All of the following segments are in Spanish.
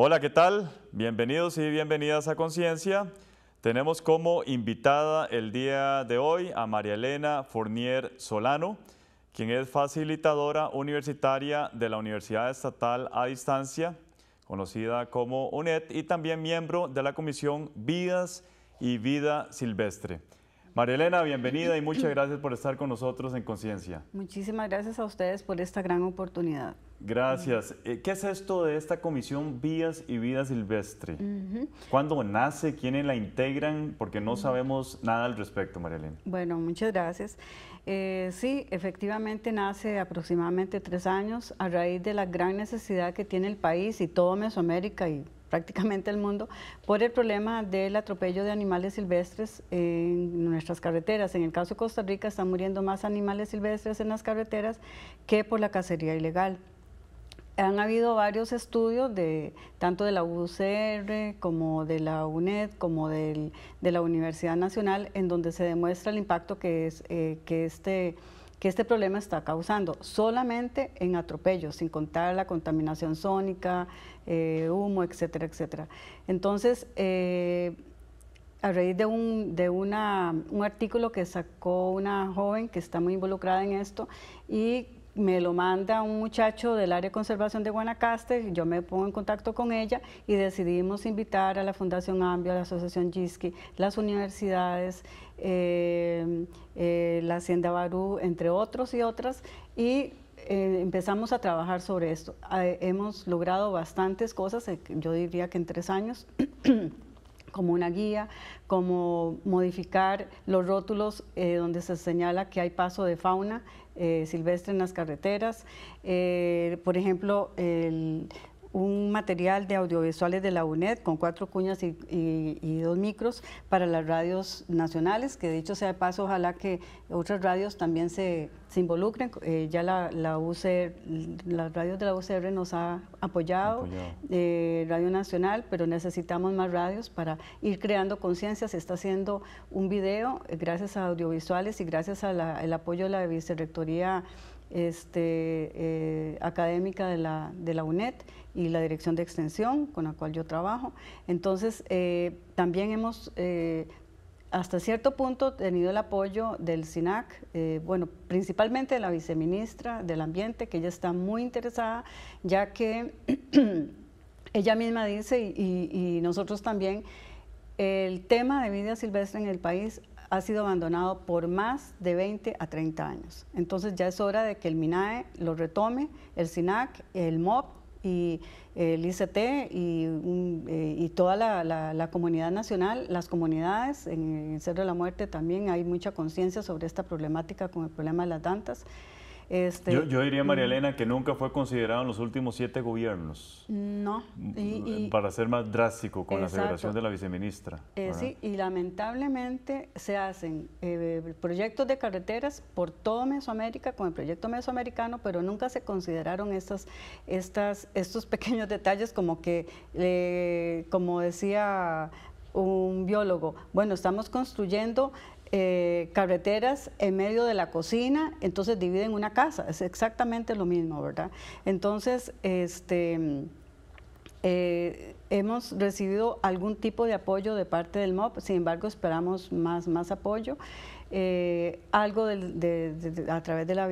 Hola, ¿qué tal? Bienvenidos y bienvenidas a Conciencia. Tenemos como invitada el día de hoy a María Elena Fournier Solano, quien es facilitadora universitaria de la Universidad Estatal a Distancia, conocida como UNED, y también miembro de la Comisión Vidas y Vida Silvestre. María Elena, bienvenida y muchas gracias por estar con nosotros en Conciencia. Muchísimas gracias a ustedes por esta gran oportunidad. Gracias. Eh, ¿Qué es esto de esta comisión Vías y Vida Silvestre? ¿Cuándo nace? ¿Quiénes la integran? Porque no sabemos nada al respecto, María Bueno, muchas gracias. Eh, sí, efectivamente nace aproximadamente tres años a raíz de la gran necesidad que tiene el país y todo Mesoamérica y prácticamente el mundo, por el problema del atropello de animales silvestres en nuestras carreteras. En el caso de Costa Rica están muriendo más animales silvestres en las carreteras que por la cacería ilegal han habido varios estudios de tanto de la UCR como de la UNED como de la Universidad Nacional en donde se demuestra el impacto que es eh, que este que este problema está causando solamente en atropellos, sin contar la contaminación sónica, eh, humo, etcétera, etcétera. Entonces, eh, a raíz de, un, una, un artículo que sacó una joven que está muy involucrada en esto y me lo manda un muchacho del área de conservación de Guanacaste, yo me pongo en contacto con ella y decidimos invitar a la Fundación Ambio, a la Asociación Jisky, las universidades, eh, eh, la Hacienda Barú, entre otros y otras, y eh, empezamos a trabajar sobre esto. Ah, hemos logrado bastantes cosas, yo diría que en tres años. como una guía, como modificar los rótulos eh, donde se señala que hay paso de fauna eh, silvestre en las carreteras. Eh, por ejemplo, el un material de audiovisuales de la UNED con cuatro cuñas y, dos micros para las radios nacionales, que dicho sea de paso, ojalá que otras radios también se, involucren. Eh, ya la, la UCR, las radios de la UCR nos ha apoyado, eh, Radio Nacional, pero necesitamos más radios para ir creando conciencia. Se está haciendo un video eh, gracias a audiovisuales y gracias al apoyo de la Vicerrectoría este, Académica de la UNED y la Dirección de Extensión, con la cual yo trabajo. Entonces, eh, también hemos eh, hasta cierto punto tenido el apoyo del SINAC, eh, bueno, principalmente de la viceministra del Ambiente, que ella está muy interesada, ya que ella misma dice y, y, nosotros también, el tema de vida silvestre en el país ha sido abandonado por más de 20 a 30 años. Entonces ya es hora de que el MINAE lo retome, el SINAC, el MOP y eh, el ICT eh, y, toda la, la, comunidad nacional, las comunidades, en el Cerro de la Muerte también hay mucha conciencia sobre esta problemática con el problema de las dantas. Este, yo, diría, María mm. Elena, que nunca fue considerado en los últimos siete gobiernos. No. Mm, eh, para ser más drástico con la federación de la viceministra. Eh, sí, y lamentablemente se hacen eh, proyectos de carreteras por todo Mesoamérica con el proyecto mesoamericano, pero nunca se consideraron estas, estas, estos pequeños detalles como que, eh, como decía un biólogo, bueno, estamos construyendo eh, carreteras en medio de la cocina, entonces dividen una casa, es exactamente lo mismo, ¿verdad? Entonces, este... Eh, hemos recibido algún tipo de apoyo de parte del MOP, sin embargo esperamos más, más apoyo. Eh, algo a través de la,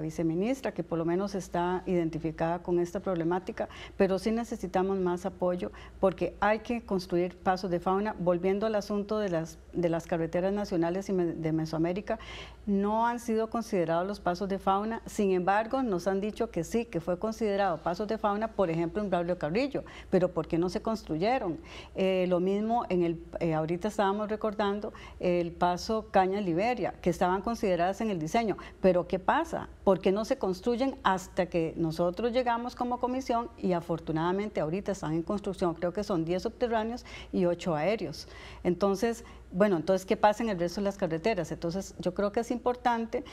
viceministra, que por lo menos está identificada con esta problemática, pero sí necesitamos más apoyo porque hay que construir pasos de fauna. Volviendo al asunto de las, de las carreteras nacionales y de Mesoamérica, no han sido considerados los pasos de fauna, sin embargo nos han dicho que sí, que fue considerado pasos de fauna, por ejemplo, en Braulio Carrillo, pero ¿por qué no se construyeron? Eh, lo mismo, en el, eh, ahorita estábamos recordando el paso caña Liberia, que estaban consideradas en el diseño. Pero ¿qué pasa? ¿Por qué no se construyen hasta que nosotros llegamos como comisión y afortunadamente ahorita están en construcción? Creo que son 10 subterráneos y 8 aéreos. Entonces, bueno, entonces, ¿qué pasa en el resto de las carreteras? Entonces, yo creo que es importante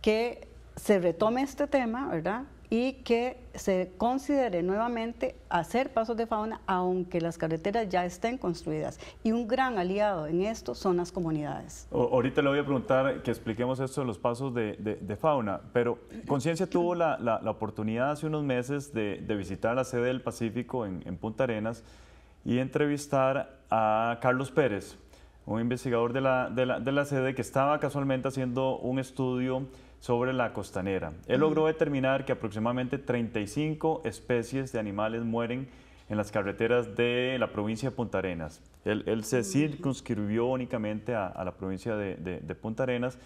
que se retome este tema, ¿verdad? y que se considere nuevamente hacer pasos de fauna aunque las carreteras ya estén construidas. Y un gran aliado en esto son las comunidades. ahorita le voy a preguntar que expliquemos esto de los pasos de, fauna, pero Conciencia tuvo la, la, la, oportunidad hace unos meses de, de, visitar la sede del Pacífico en, en Punta Arenas y entrevistar a Carlos Pérez, un investigador de la, de la, de la sede que estaba casualmente haciendo un estudio sobre la costanera. Él logró determinar que aproximadamente 35 especies de animales mueren en las carreteras de la provincia de Punta Arenas. Él, se circunscribió únicamente a, la provincia de, de, Punta Arenas,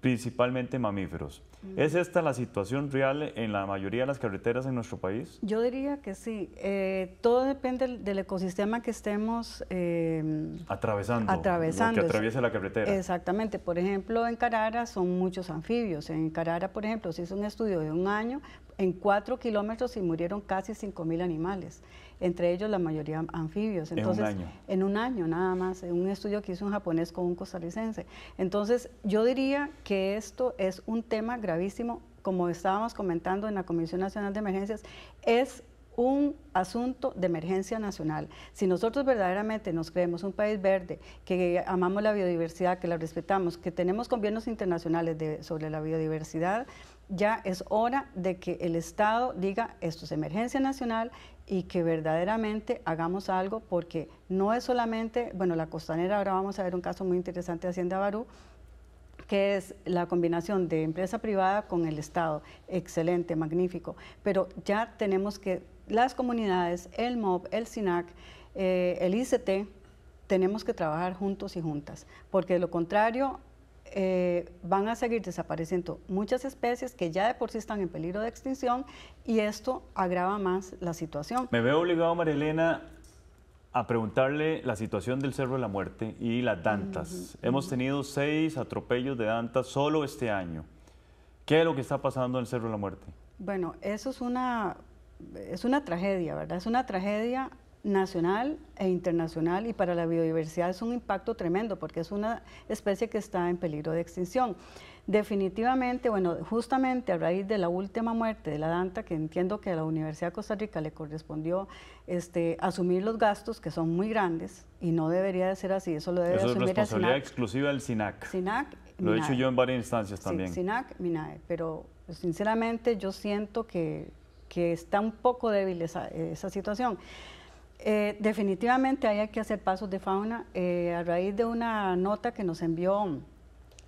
principalmente mamíferos. ¿Es esta la situación real en la mayoría de las carreteras en nuestro país? Yo diría que sí. Eh, todo depende del, ecosistema que estemos em, atravesando. Que atraviese la carretera. Exactamente. Por ejemplo, en Carara son muchos anfibios. En Carara, por ejemplo, se hizo un estudio de un año en cuatro kilómetros y murieron casi cinco mil animales, entre ellos la mayoría anfibios. Entonces, en un año. En un año nada más, en un estudio que hizo un japonés con un costarricense. Entonces, yo diría que esto es un tema gravísimo, como estábamos comentando en la Comisión Nacional de Emergencias, es un asunto de emergencia nacional. Si nosotros verdaderamente nos creemos un país verde, que amamos la biodiversidad, que la respetamos, que tenemos gobiernos internacionales sobre la biodiversidad, ya es hora de que el Estado diga esto es emergencia nacional y que verdaderamente hagamos algo porque no es solamente, bueno, la costanera, ahora vamos a ver un caso muy interesante de Hacienda Barú, que es la combinación de empresa privada con el Estado. Excelente, magnífico. Pero ya tenemos que las comunidades, el MOB, el SINAC, eh, el ICT, tenemos que trabajar juntos y juntas, porque de lo contrario eh, van a seguir desapareciendo muchas especies que ya de por sí están en peligro de extinción y esto agrava más la situación. Me veo obligado, Marilena, a preguntarle la situación del Cerro de la Muerte y las dantas. Hemos tenido seis atropellos de dantas solo este año. ¿Qué es lo que está pasando en el Cerro de la Muerte? Bueno, eso es una, es una tragedia, ¿verdad? Es una tragedia nacional e internacional y para la biodiversidad es un impacto tremendo porque es una especie que está en peligro de extinción. Definitivamente, bueno, justamente a raíz de la última muerte de la Danta, que entiendo que a la Universidad de Costa Rica le correspondió este, asumir los gastos, que son muy grandes, y no debería de ser así, eso lo debe eso asumir es responsabilidad el SINAC. exclusiva del SINAC. SINAC lo he hecho yo en varias instancias también. SINAC, MINAE, pero pues, sinceramente yo siento que, que está un poco débil esa situación. Eh, definitivamente hay que hacer pasos de fauna. Eh, a raíz de una nota que nos envió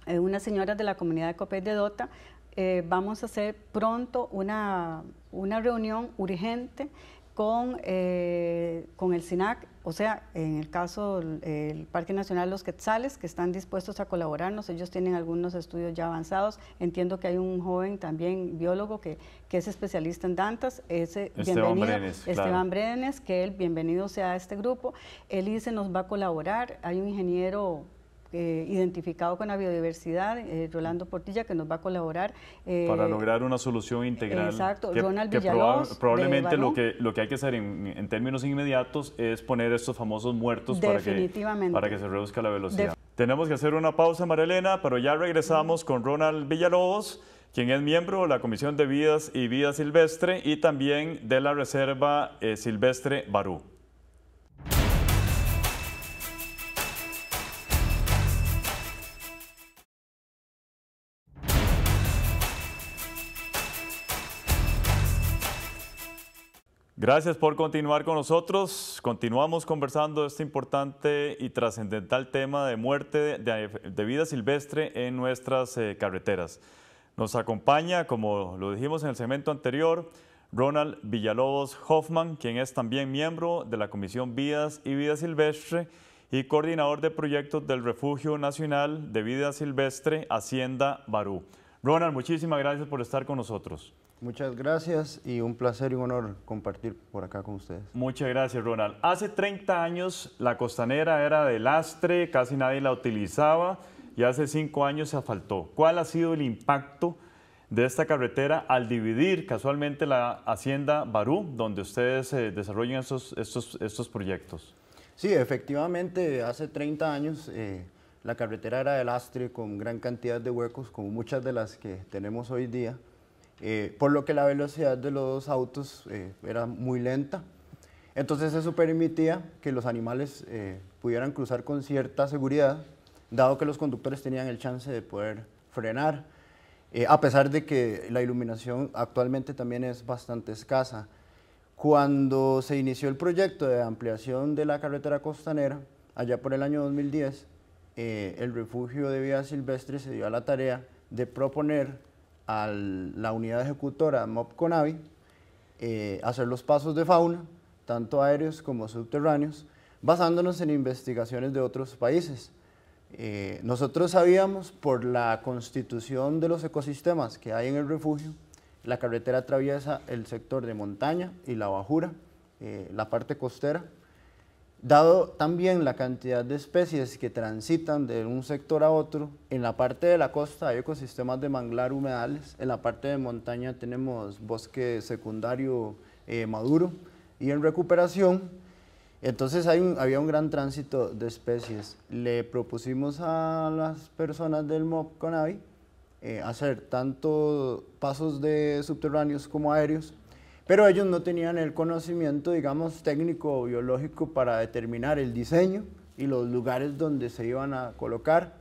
eh, una señora de la comunidad de Copés de Dota, vamos a hacer pronto una, una reunión urgente con, eh, con el SINAC, o sea, en el caso del Parque Nacional Los Quetzales, que están dispuestos a colaborarnos, ellos tienen algunos estudios ya avanzados, entiendo que hay un joven también biólogo que, que es especialista en dantas, ese Esteban bienvenido, Esteban Brenes, que él bienvenido sea a este grupo, él dice nos va a colaborar, hay un ingeniero eh, identificado con la biodiversidad, eh, Rolando Portilla, que nos va a colaborar. Eh, para lograr una solución integral. Exacto, Ronald Villalobos. probablemente lo que, lo que hay que hacer en, términos inmediatos es poner estos famosos muertos para que, para que se reduzca la velocidad. Tenemos que hacer una pausa, Marilena, pero ya regresamos con Ronald Villalobos quien es miembro de la Comisión de Vidas y Vida Silvestre y también de la Reserva Silvestre Barú. Gracias por continuar con nosotros. Continuamos conversando este importante y trascendental tema de muerte de, vida silvestre en nuestras eh, carreteras. Nos acompaña, como lo dijimos en el segmento anterior, Ronald Villalobos Hoffman, quien es también miembro de la Comisión Vidas y Vida Silvestre y coordinador de proyectos del Refugio Nacional de Vida Silvestre Hacienda Barú. Ronald, muchísimas gracias por estar con nosotros. Muchas gracias y un placer y un honor compartir por acá con ustedes. Muchas gracias, Ronald. Hace 30 años la costanera era de lastre, casi nadie la utilizaba y hace 5 años se asfaltó. ¿Cuál ha sido el impacto de esta carretera al dividir casualmente la hacienda Barú, donde ustedes eh, desarrollan estos, estos, proyectos? Sí, efectivamente, hace 30 años eh, la carretera era de lastre con gran cantidad de huecos, como muchas de las que tenemos hoy día. Eh, por lo que la velocidad de los dos autos eh, era muy lenta. Entonces eso permitía que los animales eh, pudieran cruzar con cierta seguridad, dado que los conductores tenían el chance de poder frenar, a pesar de que la iluminación actualmente también es bastante escasa. Cuando se inició el proyecto de ampliación de la carretera costanera, allá por el año 2010, el refugio de vida silvestre se dio a la tarea de proponer a la unidad ejecutora MOPCONAVI eh, hacer los pasos de fauna, tanto aéreos como subterráneos, basándonos en investigaciones de otros países. Eh, nosotros sabíamos por la constitución de los ecosistemas que hay en el refugio, la carretera atraviesa el sector de montaña y la bajura, eh, la parte costera, Dado también la cantidad de especies que transitan de un sector a otro, en la parte de la costa hay ecosistemas de manglar humedales, en la parte de montaña tenemos bosque secundario eh, maduro y en recuperación, entonces hay había un gran tránsito de especies. Le propusimos a las personas del MOP Conavi eh, hacer tanto pasos de subterráneos como aéreos pero ellos no tenían el conocimiento, digamos, técnico o biológico para determinar el diseño y los lugares donde se iban a colocar.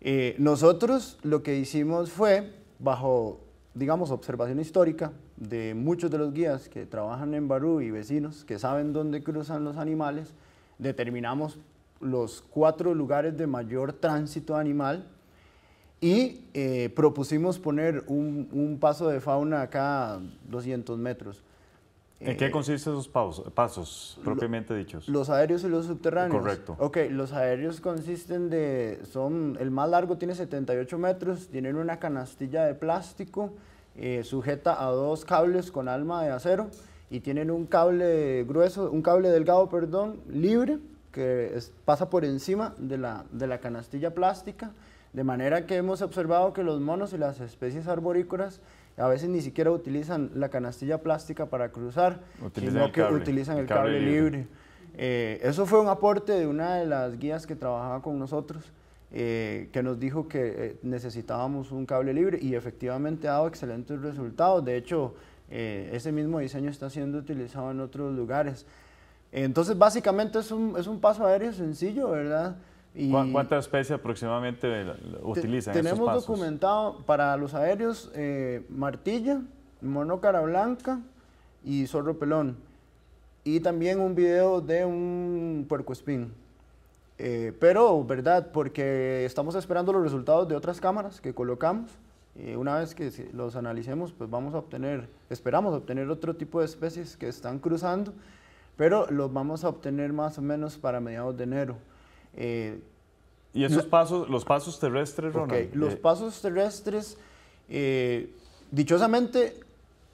Eh, nosotros lo que hicimos fue, bajo, digamos, observación histórica de muchos de los guías que trabajan en Barú y vecinos que saben dónde cruzan los animales, determinamos los cuatro lugares de mayor tránsito animal y eh, propusimos poner un, paso de fauna cada 200 metros. ¿En qué eh, consisten esos pasos, propiamente dichos? Los aéreos y los subterráneos. Correcto. Ok, los aéreos consisten de, son, el más largo tiene 78 metros, tienen una canastilla de plástico eh, sujeta a dos cables con alma de acero y tienen un cable grueso, un cable delgado, perdón, libre, que pasa por encima de la, de la canastilla plástica de manera que hemos observado que los monos y las especies arborícolas a veces ni siquiera utilizan la canastilla plástica para cruzar, sino que utilizan el, cable, libre. Eh, eso fue un aporte de una de las guías que trabajaba con nosotros, eh, que nos dijo que eh, necesitábamos un cable libre y efectivamente ha dado excelentes resultados. De hecho, ese mismo diseño está siendo utilizado en otros lugares. Entonces, básicamente es un, es un paso aéreo sencillo, ¿verdad? ¿Cuántas especies aproximadamente utilizan? Tenemos estos pasos? documentado para los aéreos eh, martilla, mono cara blanca y zorro pelón. Y también un video de un puercoespín. Eh, pero, ¿verdad? Porque estamos esperando los resultados de otras cámaras que colocamos. Y una vez que los analicemos, pues vamos a obtener, esperamos obtener otro tipo de especies que están cruzando, pero los vamos a obtener más o menos para mediados de enero. Eh, ¿Y esos pasos, los pasos terrestres, Ronald? Los eh, pasos terrestres, eh, dichosamente,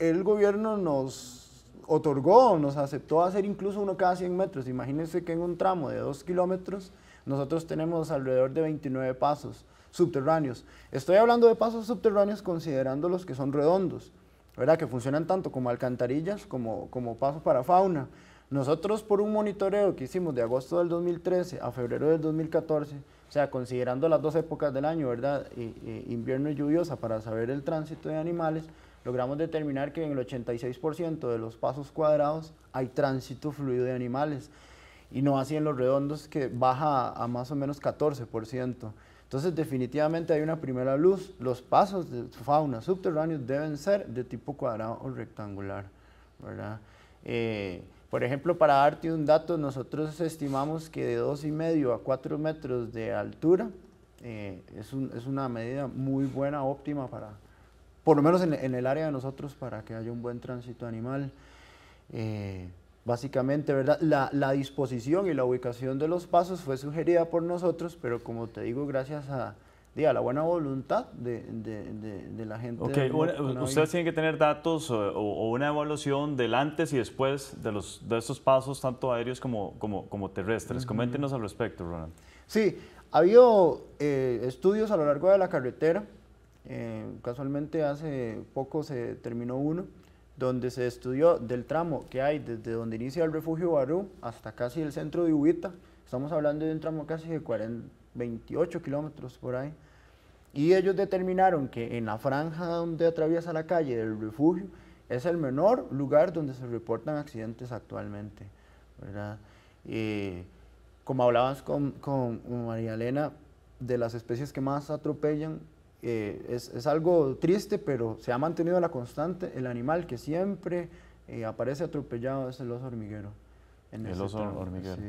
el gobierno nos otorgó, nos aceptó hacer incluso uno cada 100 metros. Imagínense que en un tramo de 2 kilómetros, nosotros tenemos alrededor de 29 pasos subterráneos. Estoy hablando de pasos subterráneos considerando los que son redondos, ¿verdad? que funcionan tanto como alcantarillas como, como pasos para fauna. Nosotros por un monitoreo que hicimos de agosto del 2013 a febrero del 2014, o sea, considerando las dos épocas del año, ¿verdad? invierno y lluviosa para saber el tránsito de animales, logramos determinar que en el 86% de los pasos cuadrados hay tránsito fluido de animales y no así en los redondos que baja a, más o menos 14%. Entonces definitivamente hay una primera luz, los pasos de fauna subterráneos deben ser de tipo cuadrado o rectangular, ¿verdad? Eh, por ejemplo, para darte un dato, nosotros estimamos que de 2,5 a 4 metros de altura eh, es, una medida muy buena, óptima para, por lo menos en, el área de nosotros, para que haya un buen tránsito animal. Eh, básicamente, ¿verdad? la, disposición y la ubicación de los pasos fue sugerida por nosotros, pero como te digo, gracias a, la buena voluntad de, la gente. ustedes tienen que tener datos eh, o, una evaluación del antes y después de, los, de estos pasos, tanto aéreos como, terrestres. Coméntenos al respecto, Ronald. Sí, ha habido eh, estudios a lo largo de la carretera. Eh, casualmente hace poco se terminó uno donde se estudió del tramo que hay desde donde inicia el refugio Barú hasta casi el centro de Ubita. Estamos hablando de un tramo casi de 40, 28 kilómetros por ahí y ellos determinaron que en la franja donde atraviesa la calle del refugio es el menor lugar donde se reportan accidentes actualmente. ¿verdad? Eh, como hablabas con, con, María Elena, de las especies que más atropellan, eh, es, es, algo triste, pero se ha mantenido la constante. El animal que siempre eh, aparece atropellado es el oso hormiguero. En el oso hormiguero. Sí,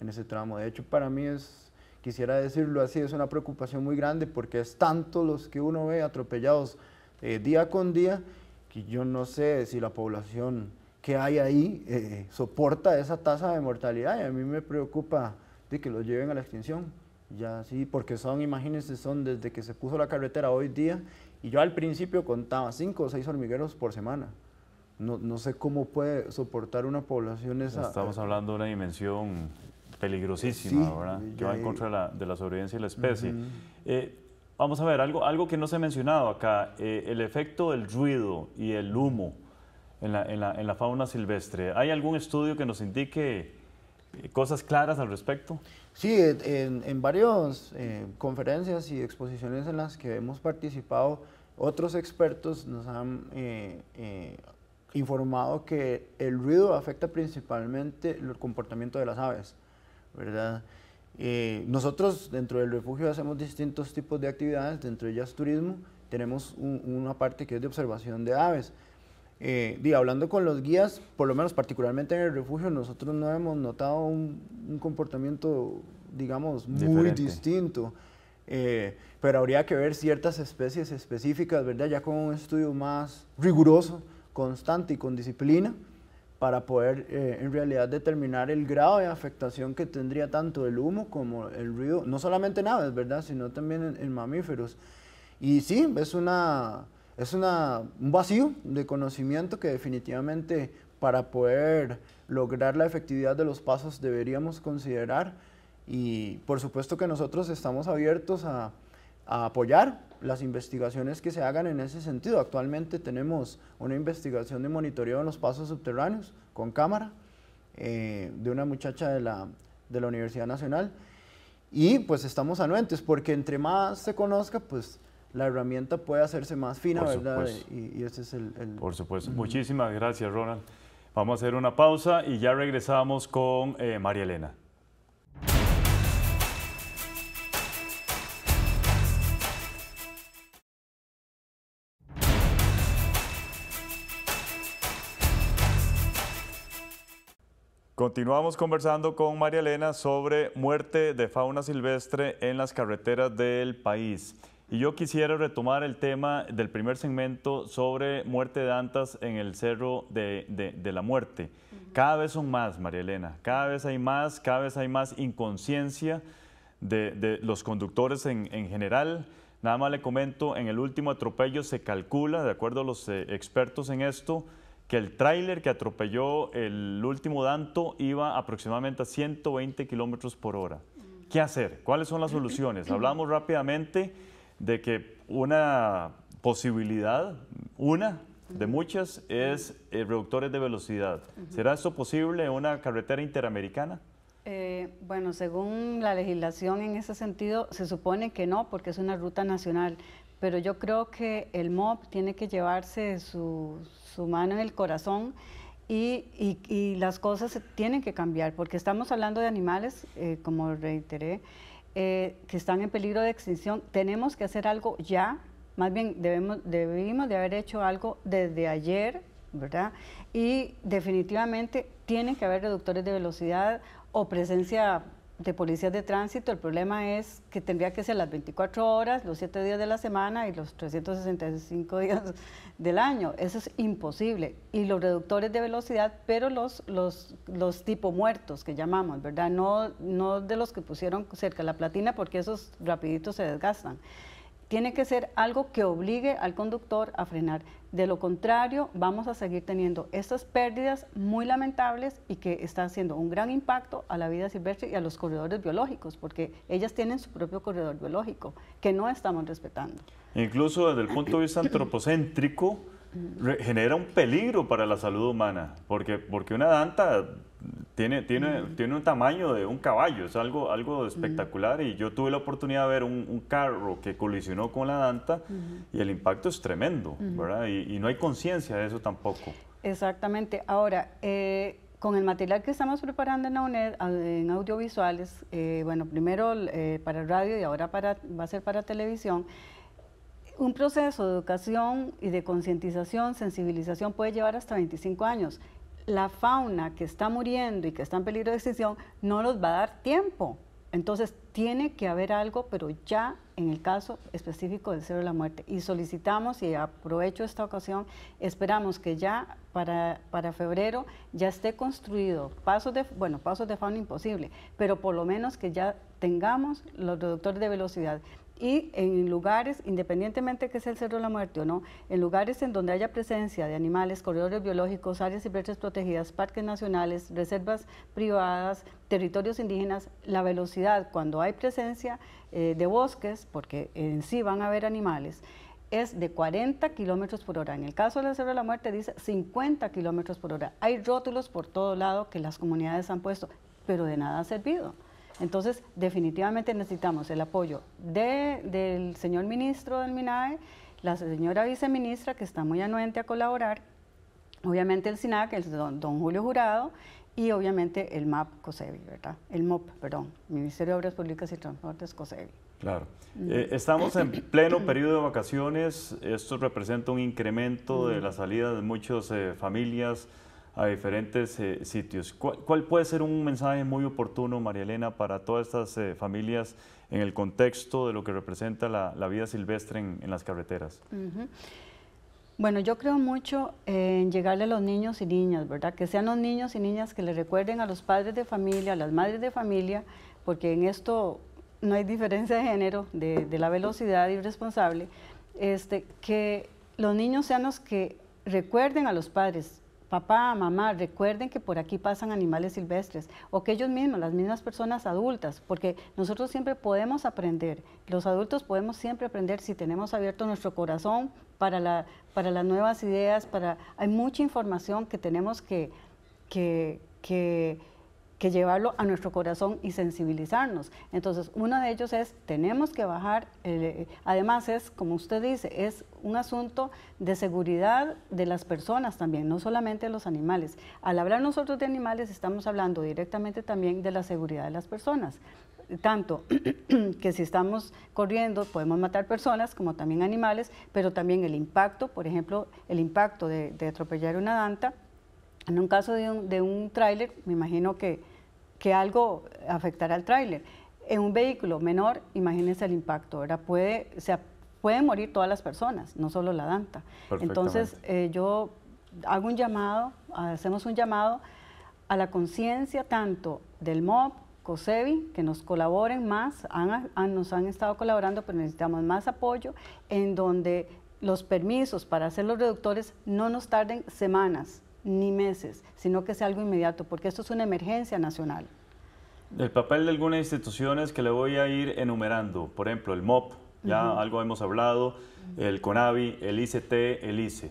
en ese tramo. De hecho, para mí es quisiera decirlo así, es una preocupación muy grande porque es tanto los que uno ve atropellados eh, día con día que yo no sé si la población que hay ahí eh, soporta esa tasa de mortalidad y a mí me preocupa de que los lleven a la extinción. Ya sí, porque son, imagínense, son desde que se puso la carretera hoy día y yo al principio contaba cinco o seis hormigueros por semana. No, no, sé cómo puede soportar una población esa. Estamos hablando de una dimensión peligrosísima, ¿verdad? Que va en contra de la, sobrevivencia de la especie. Eh, vamos a ver, algo, algo que no se ha mencionado acá, eh, el efecto del ruido y el humo en la, fauna silvestre. ¿Hay algún estudio que nos indique eh, cosas claras al respecto? Sí, en, varias conferencias y exposiciones en las que hemos participado, otros expertos nos han informado que el ruido afecta principalmente el comportamiento de las aves. ¿verdad? Eh, nosotros dentro del refugio hacemos distintos tipos de actividades, dentro de ellas turismo, tenemos una parte que es de observación de aves. y eh, hablando con los guías, por lo menos particularmente en el refugio, nosotros no hemos notado un, comportamiento, digamos, muy distinto. Eh, pero habría que ver ciertas especies específicas, ¿verdad? Ya con un estudio más riguroso, constante y con disciplina para poder eh, en realidad determinar el grado de afectación que tendría tanto el humo como el ruido, no solamente en aves, ¿verdad? Sino también en, en mamíferos. Y sí, es, una, es una, un vacío de conocimiento que definitivamente para poder lograr la efectividad de los pasos deberíamos considerar y por supuesto que nosotros estamos abiertos a, a apoyar las investigaciones que se hagan en ese sentido. Actualmente tenemos una investigación de monitoreo en los pasos subterráneos con cámara eh, de una muchacha de la, de la Universidad Nacional y pues estamos anuentes porque entre más se conozca pues la herramienta puede hacerse más fina, ¿verdad? Y, ese es el, Por supuesto. Muchísimas gracias, Ronald. Vamos a hacer una pausa y ya regresamos con eh, María Elena. Continuamos conversando con María Elena sobre muerte de fauna silvestre en las carreteras del país. Y yo quisiera retomar el tema del primer segmento sobre muerte de antas en el Cerro de, la Muerte. Cada vez son más, María Elena, cada vez hay más, cada vez hay más inconsciencia de, los conductores en, general. Nada más le comento, en el último atropello se calcula, de acuerdo a los eh, expertos en esto, que el tráiler que atropelló el último Danto iba aproximadamente a 120 kilómetros por hora. ¿Qué hacer? ¿Cuáles son las soluciones? Hablamos rápidamente de que una posibilidad, una de muchas, es eh, reductores de velocidad. ¿Será eso posible en una carretera interamericana? Eh, bueno, según la legislación en ese sentido, se supone que no, porque es una ruta nacional, pero yo creo que el MOB tiene que llevarse su, mano en el corazón y, las cosas tienen que cambiar, porque estamos hablando de animales, eh, como reiteré, eh, que están en peligro de extinción. Tenemos que hacer algo ya, más bien debemos, debimos de haber hecho algo desde ayer, ¿verdad? Y definitivamente tienen que haber reductores de velocidad o presencia de policías de tránsito, el problema es que tendría que ser las 24 horas, los 7 días de la semana y los 365 días del año. Eso es imposible. Y los reductores de velocidad, pero los, los, los tipo muertos que llamamos, ¿verdad? No, no de los que pusieron cerca la platina porque esos rapiditos se desgastan. Tiene que ser algo que obligue al conductor a frenar. De lo contrario, vamos a seguir teniendo estas pérdidas muy lamentables y que están haciendo un gran impacto a la vida silvestre y a los corredores biológicos, porque ellas tienen su propio corredor biológico, que no estamos respetando. Incluso desde el punto de vista antropocéntrico, genera un peligro para la salud humana, porque, porque una danta tiene, tiene, mm. un tamaño de un caballo, es algo, algo mm. espectacular. Y yo tuve la oportunidad de ver un, carro que colisionó con la danta y el impacto es tremendo, ¿verdad? Y, no hay conciencia de eso tampoco. Exactamente. Ahora, eh, con el material que estamos preparando en la UNED, en audiovisuales, eh, bueno, primero eh, para radio y ahora para, va a ser para televisión, un proceso de educación y de concientización, sensibilización puede llevar hasta 25 años. La fauna que está muriendo y que está en peligro de extinción no nos va a dar tiempo. Entonces tiene que haber algo, pero ya en el caso específico del cero de la Muerte. Y solicitamos, y aprovecho esta ocasión, esperamos que ya para, febrero ya esté construido pasos de, bueno, pasos de fauna imposible, pero por lo menos que ya tengamos los reductores de velocidad y en lugares, independientemente que sea el Cerro de la Muerte o no, en lugares en donde haya presencia de animales, corredores biológicos, áreas y silvestres protegidas, parques nacionales, reservas privadas, territorios indígenas, la velocidad cuando hay presencia eh, de bosques, porque en sí van a haber animales, es de 40 kilómetros por hora. En el caso del Cerro de la Muerte dice 50 kilómetros por hora. Hay rótulos por todo lado que las comunidades han puesto, pero de nada ha servido. Entonces, definitivamente necesitamos el apoyo del señor ministro del MINAE, la señora viceministra, que está muy anuente a colaborar, obviamente el SINAC, el don, don Julio Jurado, y obviamente el MAP COSEBI, ¿verdad? El MOP, perdón, Ministerio de Obras Públicas y Transportes COSEBI. Claro. Eh, estamos en pleno periodo de vacaciones. Esto representa un incremento de la salida de muchas eh, familias a diferentes eh, sitios. ¿Cuál, puede ser un mensaje muy oportuno, María Elena, para todas estas eh, familias en el contexto de lo que representa la, vida silvestre en, las carreteras? Bueno, yo creo mucho en llegarle a los niños y niñas, ¿verdad? Que sean los niños y niñas que le recuerden a los padres de familia, a las madres de familia, porque en esto no hay diferencia de género, de, la velocidad irresponsable, este, que los niños sean los que recuerden a los padres papá, mamá, recuerden que por aquí pasan animales silvestres o que ellos mismos, las mismas personas adultas, porque nosotros siempre podemos aprender, los adultos podemos siempre aprender si tenemos abierto nuestro corazón para, la, para las nuevas ideas, para, hay mucha información que tenemos que, que, que que llevarlo a nuestro corazón y sensibilizarnos. Entonces, uno de ellos es, tenemos que bajar, eh, además es, como usted dice, es un asunto de seguridad de las personas también, no solamente de los animales. Al hablar nosotros de animales, estamos hablando directamente también de la seguridad de las personas tanto que si estamos corriendo podemos matar personas como también animales, pero también el impacto, por ejemplo, el impacto de atropellar una danta en un caso de un, de tráiler, me imagino que, que algo afectará al tráiler. En un vehículo menor, imagínense el impacto, Puede, se pueden morir todas las personas, no solo la Danta. Entonces, eh, yo hago un llamado, hacemos un llamado a la conciencia tanto del MOB, COSEBI, que nos colaboren más, nos han estado colaborando, pero necesitamos más apoyo, en donde los permisos para hacer los reductores no nos tarden semanas, ni meses, sino que sea algo inmediato, porque esto es una emergencia nacional. El papel de algunas instituciones que le voy a ir enumerando, por ejemplo, el MOP, ya algo hemos hablado, el CONAVI, el ICT, el ICE.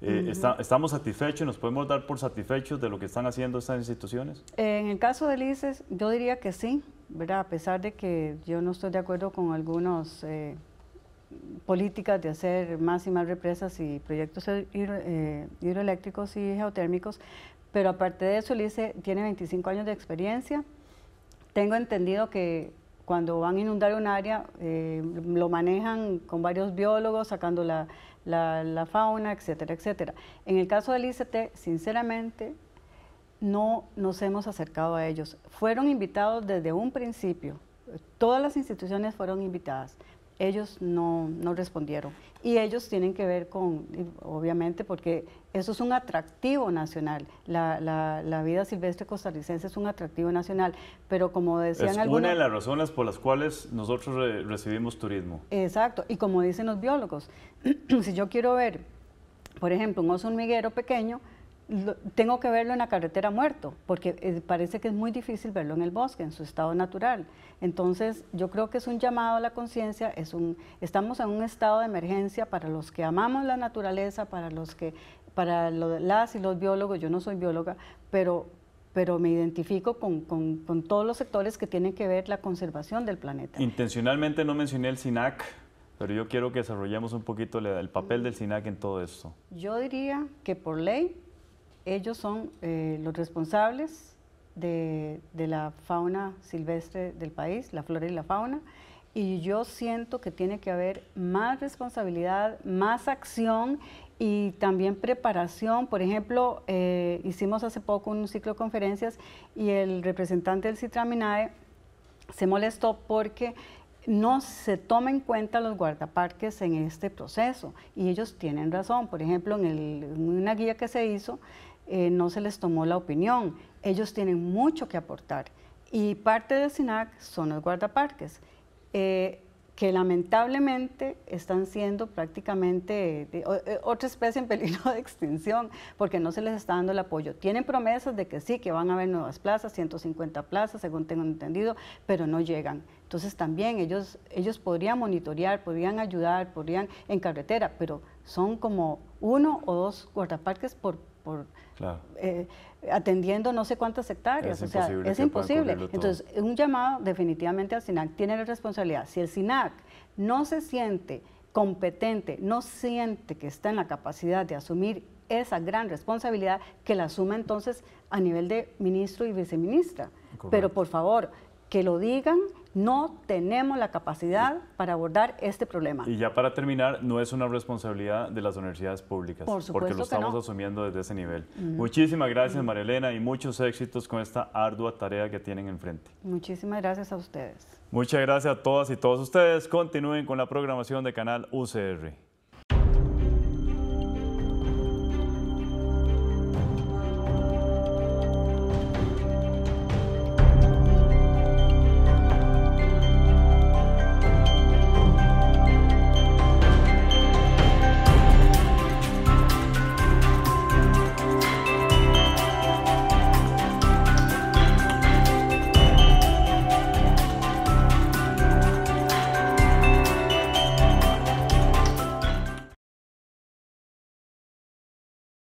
Eh, ¿Estamos satisfechos? ¿Nos podemos dar por satisfechos de lo que están haciendo estas instituciones? En el caso del ICE, yo diría que sí, ¿verdad? A pesar de que yo no estoy de acuerdo con algunos... Eh, políticas de hacer más y más represas y proyectos eh, hidroeléctricos y geotérmicos, pero aparte de eso, el ICE tiene 25 años de experiencia. Tengo entendido que cuando van a inundar un área, eh, lo manejan con varios biólogos, sacando la, la, la, fauna, etcétera, etcétera. En el caso del ICT, sinceramente, no nos hemos acercado a ellos. Fueron invitados desde un principio, todas las instituciones fueron invitadas ellos no, no, respondieron. Y ellos tienen que ver con, obviamente, porque eso es un atractivo nacional. La, la, vida silvestre costarricense es un atractivo nacional, pero como decían es Una de las razones por las cuales nosotros recibimos turismo. Exacto, y como dicen los biólogos, si yo quiero ver, por ejemplo, un oso hormiguero pequeño, tengo que verlo en la carretera muerto, porque eh, parece que es muy difícil verlo en el bosque, en su estado natural. Entonces, yo creo que es un llamado a la conciencia, es un, estamos en un estado de emergencia para los que amamos la naturaleza, para los que, para las y los biólogos, yo no soy bióloga, pero, pero me identifico con, con, con todos los sectores que tienen que ver la conservación del planeta. Intencionalmente no mencioné el SINAC, pero yo quiero que desarrollemos un poquito el papel del SINAC en todo esto. Yo diría que por ley ellos son eh, los responsables de, la fauna silvestre del país, la flora y la fauna, y yo siento que tiene que haber más responsabilidad, más acción y también preparación. Por ejemplo, eh, hicimos hace poco un ciclo de conferencias y el representante del Citraminae se molestó porque no se toma en cuenta los guardaparques en este proceso y ellos tienen razón. Por ejemplo, en, en una guía que se hizo eh, no se les tomó la opinión. Ellos tienen mucho que aportar. Y parte de SINAC son los guardaparques, eh, que lamentablemente están siendo prácticamente eh, otra especie en peligro de extinción, porque no se les está dando el apoyo. Tienen promesas de que sí, que van a haber nuevas plazas, 150 plazas, según tengo entendido, pero no llegan. Entonces también ellos, ellos podrían monitorear, podrían ayudar, podrían en carretera, pero son como uno o dos guardaparques por Claro. Eh, atendiendo no sé cuántas hectáreas, o sea, es imposible. Entonces, un llamado definitivamente al SINAC tiene la responsabilidad. Si el SINAC no se siente competente, no siente que está en la capacidad de asumir esa gran responsabilidad, que la asuma entonces a nivel de ministro y viceministra. Pero por favor, que lo digan no tenemos la capacidad para abordar este problema. Y ya para terminar, no es una responsabilidad de las universidades públicas, porque lo estamos asumiendo desde ese nivel. Muchísimas gracias, y muchos éxitos con esta ardua tarea que tienen enfrente. Muchísimas gracias a ustedes. Muchas gracias a todas y todos ustedes. Continúen con la programación de Canal UCR.